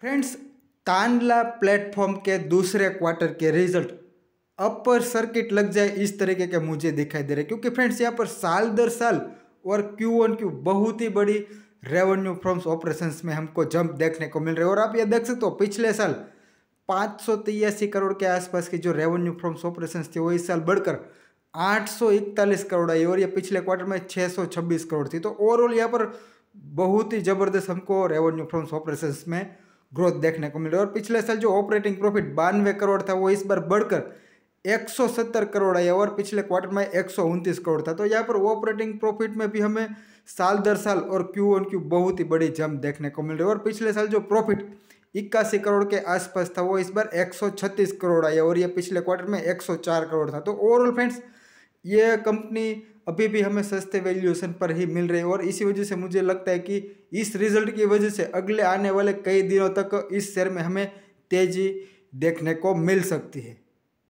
friends तानला platform के दूसरे quarter के रिजल्ट अपर सर्किट लग जाए इस तरीके के मुझे दिखाई दे रहे क्योंकि फ्रेंड्स यहाँ पर साल दर साल और क्यू ऑन क्यू बहुत ही बड़ी रेवेन्यू फ्रॉम्स ऑपरेशंस में हमको जंप देखने को मिल रहा है और आप ये देख सकते हो पिछले साल पाँच सौ करोड़ के आसपास की जो रेवेन्यू फ्रॉम्स ऑपरेशन थी वो इस साल बढ़कर आठ सौ इकतालीस करोड़ आई और ये पिछले क्वार्टर में छः सौ छब्बीस करोड़ थी तो ओवरऑल यहाँ पर बहुत ही ज़बरदस्त हमको रेवेन्यू फ्रॉम्स ऑपरेशन में ग्रोथ देखने को मिली और पिछले साल जो ऑपरेटिंग प्रॉफिट बानवे करोड़ था वो इस बार बढ़कर 170 करोड़ आया और पिछले क्वार्टर में एक करोड़ था तो यहाँ पर ऑपरेटिंग प्रॉफिट में भी हमें साल दर साल और क्यू ऑन क्यू बहुत ही बड़ी जम देखने को मिल रही है और पिछले साल जो प्रॉफिट इक्यासी करोड़ के आसपास था वो इस बार 136 करोड़ आया और ये पिछले क्वार्टर में 104 करोड़ था तो ओवरऑल फ्रेंड्स ये कंपनी अभी भी हमें सस्ते वैल्यूएशन पर ही मिल रहे हैं और इसी वजह से मुझे लगता है कि इस रिजल्ट की वजह से अगले आने वाले कई दिनों तक इस शेयर में हमें तेज़ी देखने को मिल सकती है